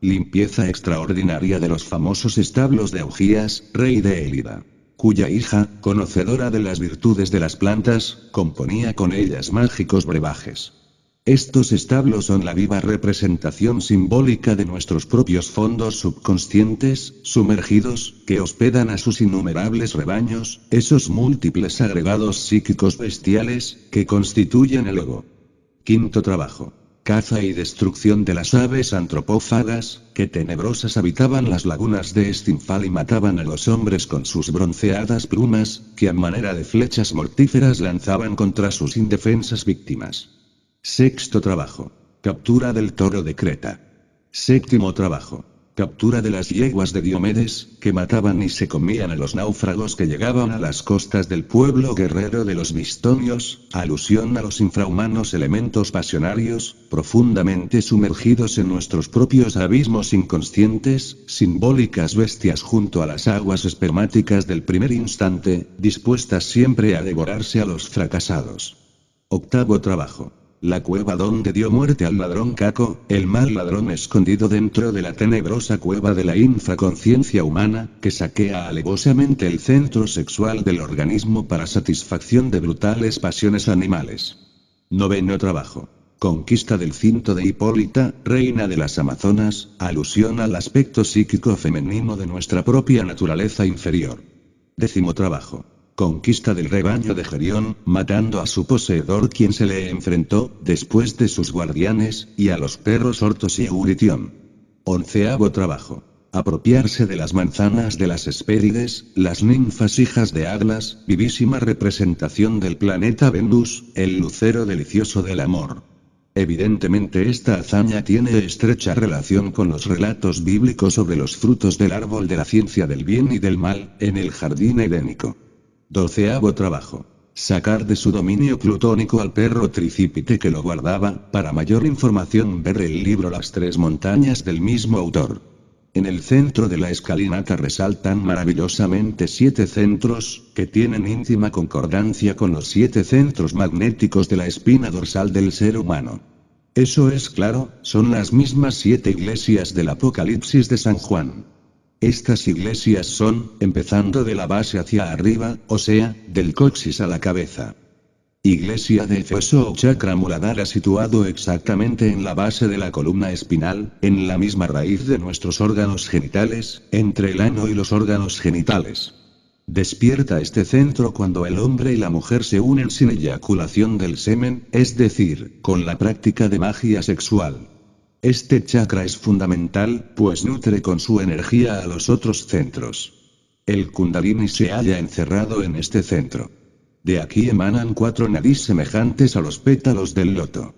Limpieza extraordinaria de los famosos establos de Augías, rey de Élida cuya hija, conocedora de las virtudes de las plantas, componía con ellas mágicos brebajes. Estos establos son la viva representación simbólica de nuestros propios fondos subconscientes, sumergidos, que hospedan a sus innumerables rebaños, esos múltiples agregados psíquicos bestiales, que constituyen el ego. Quinto trabajo caza y destrucción de las aves antropófagas, que tenebrosas habitaban las lagunas de Estinfal y mataban a los hombres con sus bronceadas plumas, que a manera de flechas mortíferas lanzaban contra sus indefensas víctimas. Sexto trabajo. Captura del toro de Creta. Séptimo trabajo captura de las yeguas de Diomedes, que mataban y se comían a los náufragos que llegaban a las costas del pueblo guerrero de los mistonios, alusión a los infrahumanos elementos pasionarios, profundamente sumergidos en nuestros propios abismos inconscientes, simbólicas bestias junto a las aguas espermáticas del primer instante, dispuestas siempre a devorarse a los fracasados. Octavo trabajo la cueva donde dio muerte al ladrón Caco, el mal ladrón escondido dentro de la tenebrosa cueva de la infraconciencia humana, que saquea alevosamente el centro sexual del organismo para satisfacción de brutales pasiones animales. Noveno trabajo. Conquista del cinto de Hipólita, reina de las Amazonas, alusión al aspecto psíquico femenino de nuestra propia naturaleza inferior. Décimo trabajo Conquista del rebaño de Gerión, matando a su poseedor quien se le enfrentó, después de sus guardianes, y a los perros Hortos y Euritión. Onceavo trabajo. Apropiarse de las manzanas de las Hespérides, las ninfas hijas de Atlas, vivísima representación del planeta Venus, el lucero delicioso del amor. Evidentemente esta hazaña tiene estrecha relación con los relatos bíblicos sobre los frutos del árbol de la ciencia del bien y del mal, en el jardín edénico. Doceavo trabajo. Sacar de su dominio plutónico al perro tricipite que lo guardaba, para mayor información ver el libro Las tres montañas del mismo autor. En el centro de la escalinata resaltan maravillosamente siete centros, que tienen íntima concordancia con los siete centros magnéticos de la espina dorsal del ser humano. Eso es claro, son las mismas siete iglesias del Apocalipsis de San Juan. Estas iglesias son, empezando de la base hacia arriba, o sea, del coxis a la cabeza. Iglesia de Efeso o chakra muladara situado exactamente en la base de la columna espinal, en la misma raíz de nuestros órganos genitales, entre el ano y los órganos genitales. Despierta este centro cuando el hombre y la mujer se unen sin eyaculación del semen, es decir, con la práctica de magia sexual. Este chakra es fundamental, pues nutre con su energía a los otros centros. El kundalini se halla encerrado en este centro. De aquí emanan cuatro nariz semejantes a los pétalos del loto.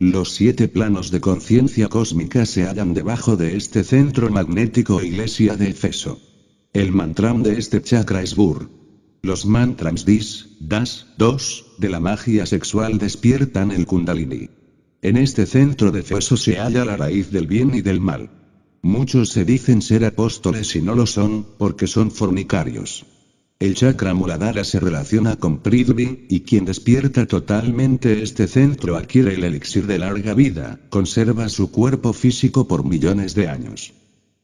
Los siete planos de conciencia cósmica se hallan debajo de este centro magnético iglesia de Efeso. El mantram de este chakra es Bur. Los mantrams dis, das, dos, de la magia sexual despiertan el kundalini. En este centro de feso se halla la raíz del bien y del mal. Muchos se dicen ser apóstoles y no lo son, porque son fornicarios. El chakra muladhara se relaciona con Prithvi, y quien despierta totalmente este centro adquiere el elixir de larga vida, conserva su cuerpo físico por millones de años.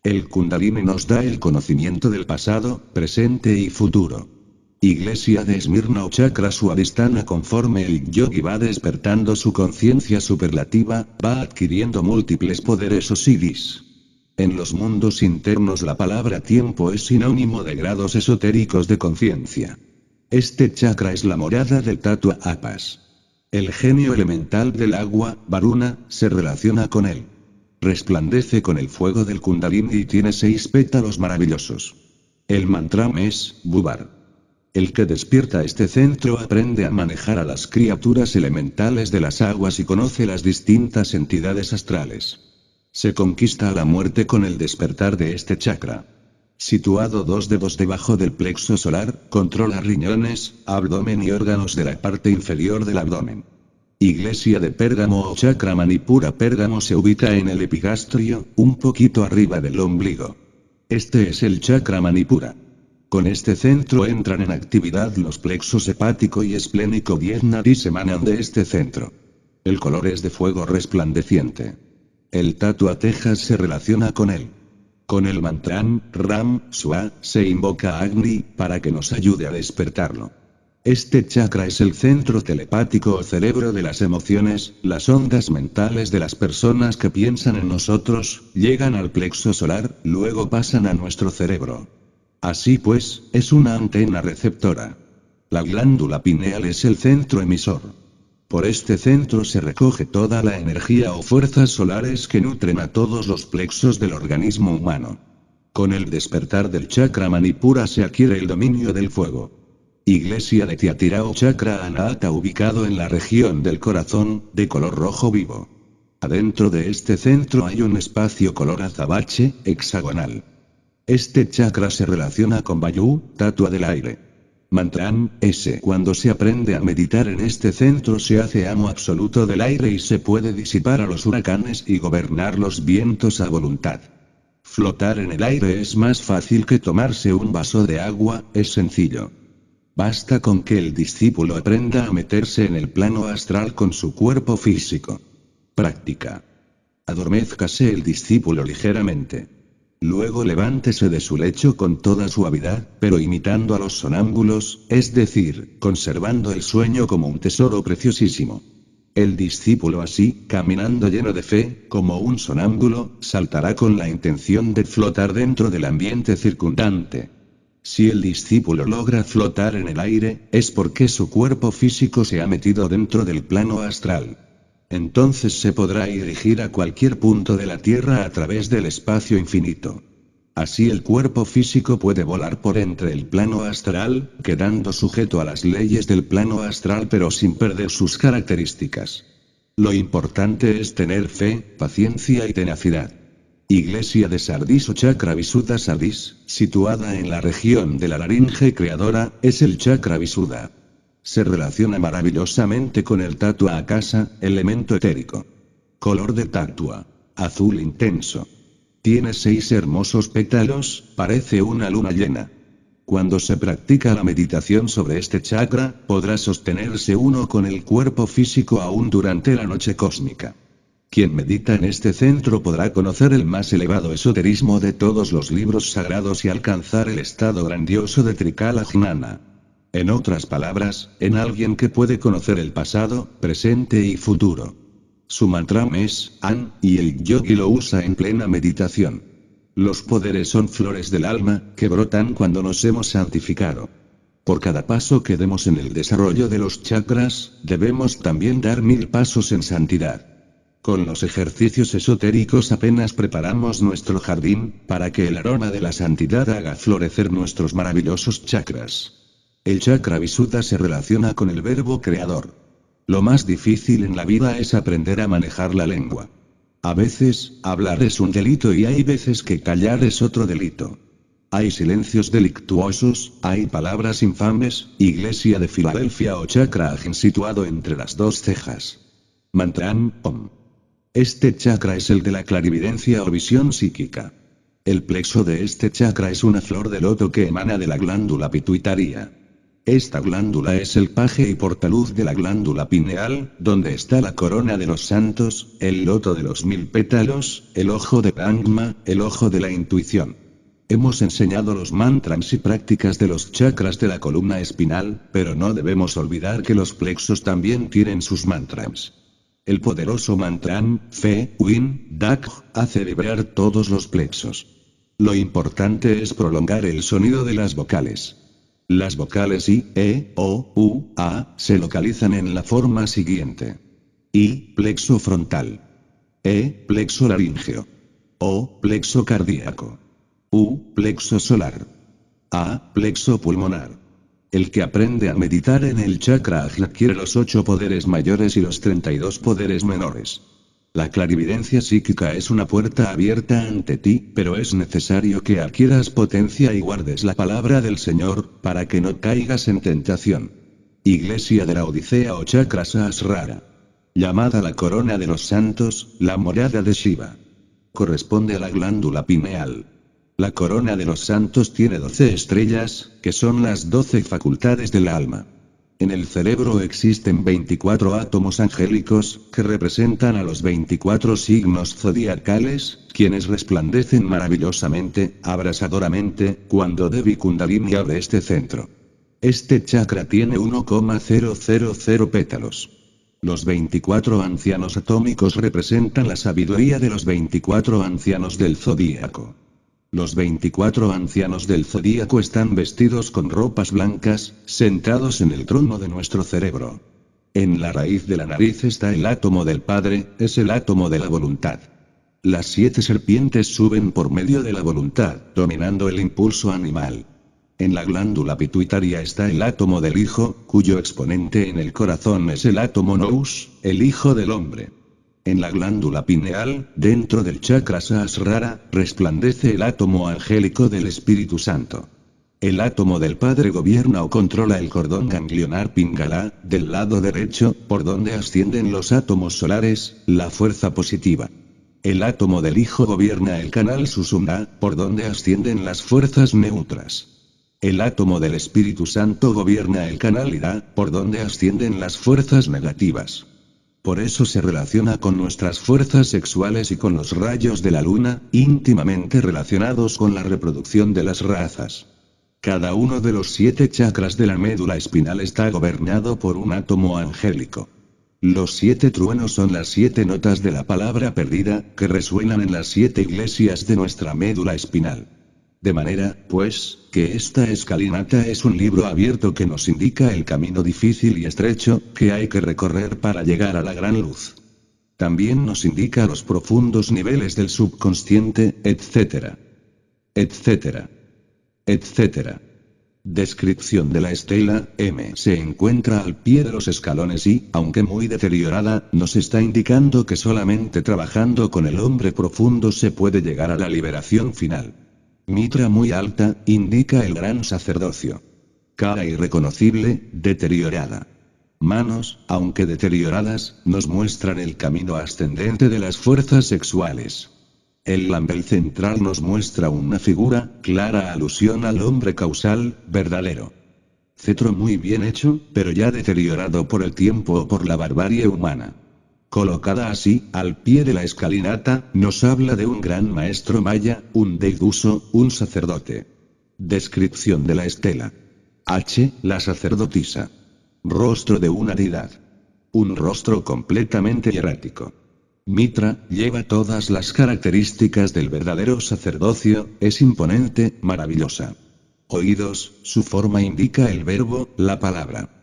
El Kundalini nos da el conocimiento del pasado, presente y futuro. Iglesia de Esmirna o chakra suavistana conforme el yogi va despertando su conciencia superlativa, va adquiriendo múltiples poderes o siddhis. En los mundos internos la palabra tiempo es sinónimo de grados esotéricos de conciencia. Este chakra es la morada del Tatua Apas. El genio elemental del agua, Varuna, se relaciona con él. Resplandece con el fuego del Kundalini y tiene seis pétalos maravillosos. El mantra es Bubar. El que despierta este centro aprende a manejar a las criaturas elementales de las aguas y conoce las distintas entidades astrales. Se conquista a la muerte con el despertar de este chakra. Situado dos dedos debajo del plexo solar, controla riñones, abdomen y órganos de la parte inferior del abdomen. Iglesia de Pérgamo o Chakra Manipura Pérgamo se ubica en el epigastrio, un poquito arriba del ombligo. Este es el Chakra Manipura. Con este centro entran en actividad los plexos hepático y esplénico 10 nadis emanan de este centro. El color es de fuego resplandeciente. El tatua tejas se relaciona con él. Con el mantran, Ram, Sua, se invoca a Agni, para que nos ayude a despertarlo. Este chakra es el centro telepático o cerebro de las emociones, las ondas mentales de las personas que piensan en nosotros, llegan al plexo solar, luego pasan a nuestro cerebro. Así pues, es una antena receptora. La glándula pineal es el centro emisor. Por este centro se recoge toda la energía o fuerzas solares que nutren a todos los plexos del organismo humano. Con el despertar del chakra manipura se adquiere el dominio del fuego. Iglesia de Tiatira o chakra anahata ubicado en la región del corazón, de color rojo vivo. Adentro de este centro hay un espacio color azabache, hexagonal. Este chakra se relaciona con Vayu, tatua del aire. Mantram, S. Cuando se aprende a meditar en este centro se hace amo absoluto del aire y se puede disipar a los huracanes y gobernar los vientos a voluntad. Flotar en el aire es más fácil que tomarse un vaso de agua, es sencillo. Basta con que el discípulo aprenda a meterse en el plano astral con su cuerpo físico. Práctica. Adormezcase el discípulo ligeramente. Luego levántese de su lecho con toda suavidad, pero imitando a los sonámbulos, es decir, conservando el sueño como un tesoro preciosísimo. El discípulo así, caminando lleno de fe, como un sonámbulo, saltará con la intención de flotar dentro del ambiente circundante. Si el discípulo logra flotar en el aire, es porque su cuerpo físico se ha metido dentro del plano astral. Entonces se podrá dirigir a cualquier punto de la Tierra a través del espacio infinito. Así el cuerpo físico puede volar por entre el plano astral, quedando sujeto a las leyes del plano astral pero sin perder sus características. Lo importante es tener fe, paciencia y tenacidad. Iglesia de Sardis o Chakra Visuddha Sardis, situada en la región de la laringe creadora, es el Chakra Visuddha. Se relaciona maravillosamente con el tatua casa, elemento etérico. Color de tatua. Azul intenso. Tiene seis hermosos pétalos, parece una luna llena. Cuando se practica la meditación sobre este chakra, podrá sostenerse uno con el cuerpo físico aún durante la noche cósmica. Quien medita en este centro podrá conocer el más elevado esoterismo de todos los libros sagrados y alcanzar el estado grandioso de Trikala en otras palabras, en alguien que puede conocer el pasado, presente y futuro. Su mantra es An, y el yogi lo usa en plena meditación. Los poderes son flores del alma, que brotan cuando nos hemos santificado. Por cada paso que demos en el desarrollo de los chakras, debemos también dar mil pasos en santidad. Con los ejercicios esotéricos apenas preparamos nuestro jardín, para que el aroma de la santidad haga florecer nuestros maravillosos chakras. El chakra visuta se relaciona con el verbo creador. Lo más difícil en la vida es aprender a manejar la lengua. A veces, hablar es un delito y hay veces que callar es otro delito. Hay silencios delictuosos, hay palabras infames, iglesia de Filadelfia o chakra ajen situado entre las dos cejas. Mantram, Om. Este chakra es el de la clarividencia o visión psíquica. El plexo de este chakra es una flor de loto que emana de la glándula pituitaria. Esta glándula es el paje y portaluz de la glándula pineal, donde está la corona de los santos, el loto de los mil pétalos, el ojo de la el ojo de la intuición. Hemos enseñado los mantras y prácticas de los chakras de la columna espinal, pero no debemos olvidar que los plexos también tienen sus mantras. El poderoso mantram, Fe, Win, Dak, hace vibrar todos los plexos. Lo importante es prolongar el sonido de las vocales. Las vocales I, E, O, U, A se localizan en la forma siguiente. I, plexo frontal. E, plexo laríngeo. O, plexo cardíaco. U, plexo solar. A, plexo pulmonar. El que aprende a meditar en el chakra adquiere los ocho poderes mayores y los 32 poderes menores. La clarividencia psíquica es una puerta abierta ante ti, pero es necesario que adquieras potencia y guardes la palabra del Señor, para que no caigas en tentación. Iglesia de la Odisea o Asrara. Llamada la corona de los santos, la morada de Shiva. Corresponde a la glándula pineal. La corona de los santos tiene doce estrellas, que son las doce facultades del alma. En el cerebro existen 24 átomos angélicos, que representan a los 24 signos zodiacales, quienes resplandecen maravillosamente, abrasadoramente, cuando Devi Kundalini abre este centro. Este chakra tiene 1,000 pétalos. Los 24 ancianos atómicos representan la sabiduría de los 24 ancianos del zodíaco. Los 24 ancianos del zodíaco están vestidos con ropas blancas, sentados en el trono de nuestro cerebro. En la raíz de la nariz está el átomo del Padre, es el átomo de la voluntad. Las siete serpientes suben por medio de la voluntad, dominando el impulso animal. En la glándula pituitaria está el átomo del Hijo, cuyo exponente en el corazón es el átomo nous, el Hijo del Hombre. En la glándula pineal, dentro del chakra sahasrara, resplandece el átomo angélico del Espíritu Santo. El átomo del Padre gobierna o controla el cordón ganglionar Pingala, del lado derecho, por donde ascienden los átomos solares, la fuerza positiva. El átomo del Hijo gobierna el canal Susumna, por donde ascienden las fuerzas neutras. El átomo del Espíritu Santo gobierna el canal Ida, por donde ascienden las fuerzas negativas. Por eso se relaciona con nuestras fuerzas sexuales y con los rayos de la luna, íntimamente relacionados con la reproducción de las razas. Cada uno de los siete chakras de la médula espinal está gobernado por un átomo angélico. Los siete truenos son las siete notas de la palabra perdida, que resuenan en las siete iglesias de nuestra médula espinal. De manera, pues, que esta escalinata es un libro abierto que nos indica el camino difícil y estrecho que hay que recorrer para llegar a la gran luz. También nos indica los profundos niveles del subconsciente, etc. etc. etc. Descripción de la estela, M se encuentra al pie de los escalones y, aunque muy deteriorada, nos está indicando que solamente trabajando con el hombre profundo se puede llegar a la liberación final. Mitra muy alta, indica el gran sacerdocio. Cara irreconocible, deteriorada. Manos, aunque deterioradas, nos muestran el camino ascendente de las fuerzas sexuales. El lambel central nos muestra una figura, clara alusión al hombre causal, verdadero. Cetro muy bien hecho, pero ya deteriorado por el tiempo o por la barbarie humana. Colocada así, al pie de la escalinata, nos habla de un gran maestro maya, un deiduso, un sacerdote. Descripción de la estela. H. La sacerdotisa. Rostro de una deidad. Un rostro completamente hierático. Mitra, lleva todas las características del verdadero sacerdocio, es imponente, maravillosa. Oídos, su forma indica el verbo, la palabra.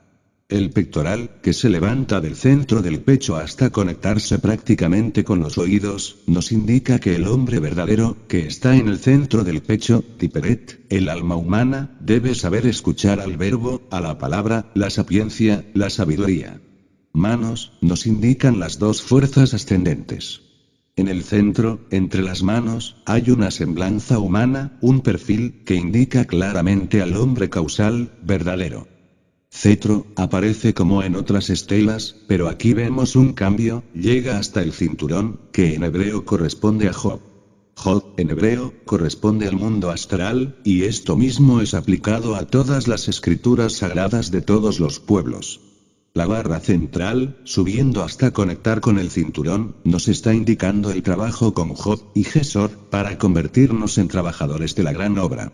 El pectoral, que se levanta del centro del pecho hasta conectarse prácticamente con los oídos, nos indica que el hombre verdadero, que está en el centro del pecho, Tiperet, el alma humana, debe saber escuchar al verbo, a la palabra, la sapiencia, la sabiduría. Manos, nos indican las dos fuerzas ascendentes. En el centro, entre las manos, hay una semblanza humana, un perfil, que indica claramente al hombre causal, verdadero. Cetro, aparece como en otras estelas, pero aquí vemos un cambio, llega hasta el cinturón, que en hebreo corresponde a Job. Job, en hebreo, corresponde al mundo astral, y esto mismo es aplicado a todas las escrituras sagradas de todos los pueblos. La barra central, subiendo hasta conectar con el cinturón, nos está indicando el trabajo con Job y Gesor, para convertirnos en trabajadores de la gran obra.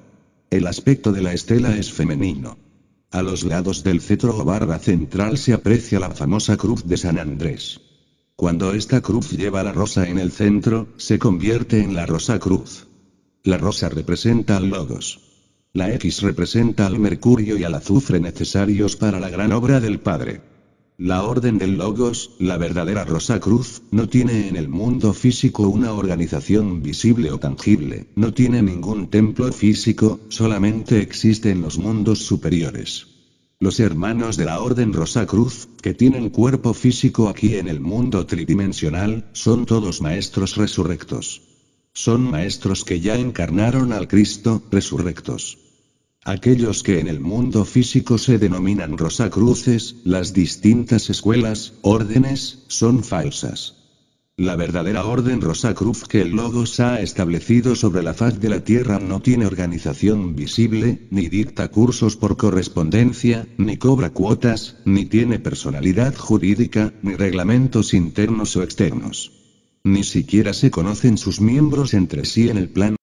El aspecto de la estela es femenino. A los lados del cetro o barra central se aprecia la famosa cruz de San Andrés. Cuando esta cruz lleva la rosa en el centro, se convierte en la rosa cruz. La rosa representa al logos. La X representa al mercurio y al azufre necesarios para la gran obra del Padre. La Orden del Logos, la verdadera Rosa Cruz, no tiene en el mundo físico una organización visible o tangible, no tiene ningún templo físico, solamente existe en los mundos superiores. Los hermanos de la Orden Rosa Cruz, que tienen cuerpo físico aquí en el mundo tridimensional, son todos maestros resurrectos. Son maestros que ya encarnaron al Cristo, resurrectos. Aquellos que en el mundo físico se denominan rosacruces, las distintas escuelas, órdenes, son falsas. La verdadera orden Rosacruz que el Logos ha establecido sobre la faz de la Tierra no tiene organización visible, ni dicta cursos por correspondencia, ni cobra cuotas, ni tiene personalidad jurídica, ni reglamentos internos o externos. Ni siquiera se conocen sus miembros entre sí en el plan